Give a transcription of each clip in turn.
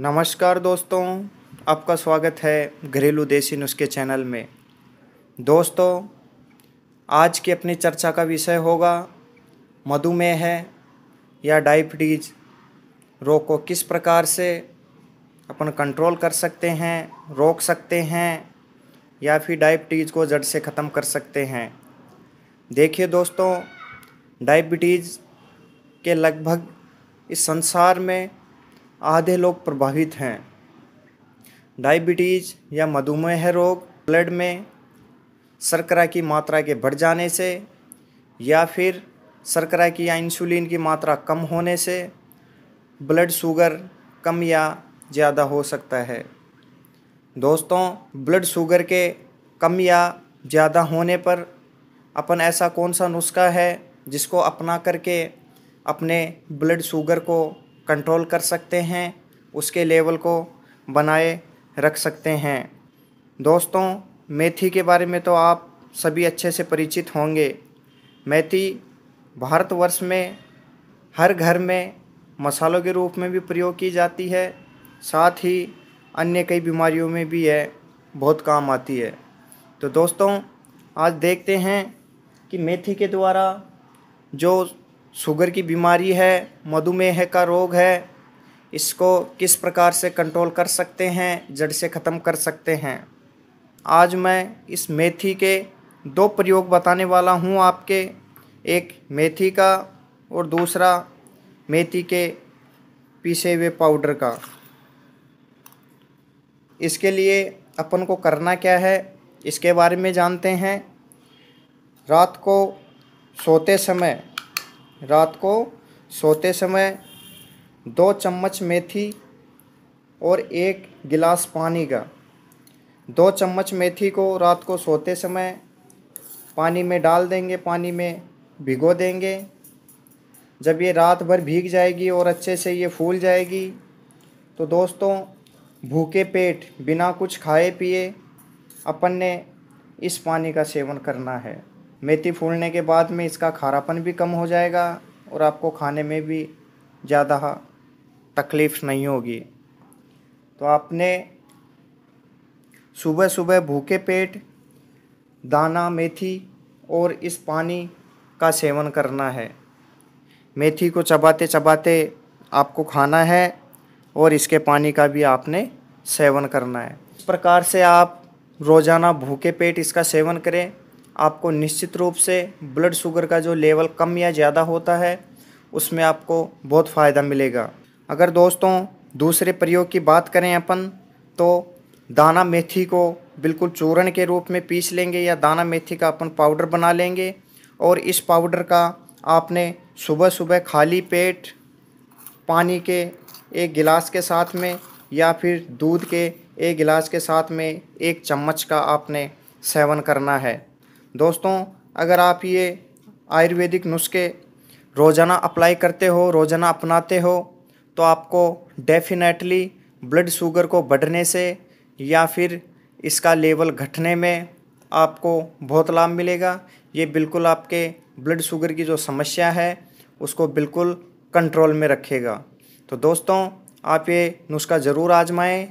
नमस्कार दोस्तों आपका स्वागत है घरेलू देसी नुस्खे चैनल में दोस्तों आज की अपनी चर्चा का विषय होगा मधुमेह है या डायबिटीज रोग को किस प्रकार से अपन कंट्रोल कर सकते हैं रोक सकते हैं या फिर डायबिटीज़ को जड़ से ख़त्म कर सकते हैं देखिए दोस्तों डायबिटीज़ के लगभग इस संसार में आधे लोग प्रभावित हैं डायबिटीज़ या मधुमेह रोग ब्लड में शर्करा की मात्रा के बढ़ जाने से या फिर शर्करा की या इंसुलिन की मात्रा कम होने से ब्लड शुगर कम या ज़्यादा हो सकता है दोस्तों ब्लड शुगर के कम या ज़्यादा होने पर अपन ऐसा कौन सा नुस्खा है जिसको अपना करके अपने ब्लड शुगर को कंट्रोल कर सकते हैं उसके लेवल को बनाए रख सकते हैं दोस्तों मेथी के बारे में तो आप सभी अच्छे से परिचित होंगे मेथी भारतवर्ष में हर घर में मसालों के रूप में भी प्रयोग की जाती है साथ ही अन्य कई बीमारियों में भी है बहुत काम आती है तो दोस्तों आज देखते हैं कि मेथी के द्वारा जो शुगर की बीमारी है मधुमेह का रोग है इसको किस प्रकार से कंट्रोल कर सकते हैं जड़ से ख़त्म कर सकते हैं आज मैं इस मेथी के दो प्रयोग बताने वाला हूं आपके एक मेथी का और दूसरा मेथी के पीसे हुए पाउडर का इसके लिए अपन को करना क्या है इसके बारे में जानते हैं रात को सोते समय रात को सोते समय दो चम्मच मेथी और एक गिलास पानी का दो चम्मच मेथी को रात को सोते समय पानी में डाल देंगे पानी में भिगो देंगे जब ये रात भर भीग जाएगी और अच्छे से ये फूल जाएगी तो दोस्तों भूखे पेट बिना कुछ खाए पिए अपन ने इस पानी का सेवन करना है मेथी फूलने के बाद में इसका खारापन भी कम हो जाएगा और आपको खाने में भी ज़्यादा तकलीफ़ नहीं होगी तो आपने सुबह सुबह भूखे पेट दाना मेथी और इस पानी का सेवन करना है मेथी को चबाते चबाते आपको खाना है और इसके पानी का भी आपने सेवन करना है इस प्रकार से आप रोज़ाना भूखे पेट इसका सेवन करें आपको निश्चित रूप से ब्लड शुगर का जो लेवल कम या ज़्यादा होता है उसमें आपको बहुत फ़ायदा मिलेगा अगर दोस्तों दूसरे प्रयोग की बात करें अपन तो दाना मेथी को बिल्कुल चूरण के रूप में पीस लेंगे या दाना मेथी का अपन पाउडर बना लेंगे और इस पाउडर का आपने सुबह सुबह खाली पेट पानी के एक गिलास के साथ में या फिर दूध के एक गिलास के साथ में एक चम्मच का आपने सेवन करना है दोस्तों अगर आप ये आयुर्वेदिक नुस्खे रोज़ाना अप्लाई करते हो रोज़ाना अपनाते हो तो आपको डेफिनेटली ब्लड शुगर को बढ़ने से या फिर इसका लेवल घटने में आपको बहुत लाभ मिलेगा ये बिल्कुल आपके ब्लड शुगर की जो समस्या है उसको बिल्कुल कंट्रोल में रखेगा तो दोस्तों आप ये नुस्खा ज़रूर आजमाएं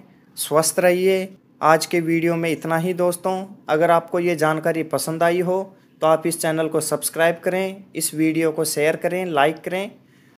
स्वस्थ रहिए आज के वीडियो में इतना ही दोस्तों अगर आपको ये जानकारी पसंद आई हो तो आप इस चैनल को सब्सक्राइब करें इस वीडियो को शेयर करें लाइक करें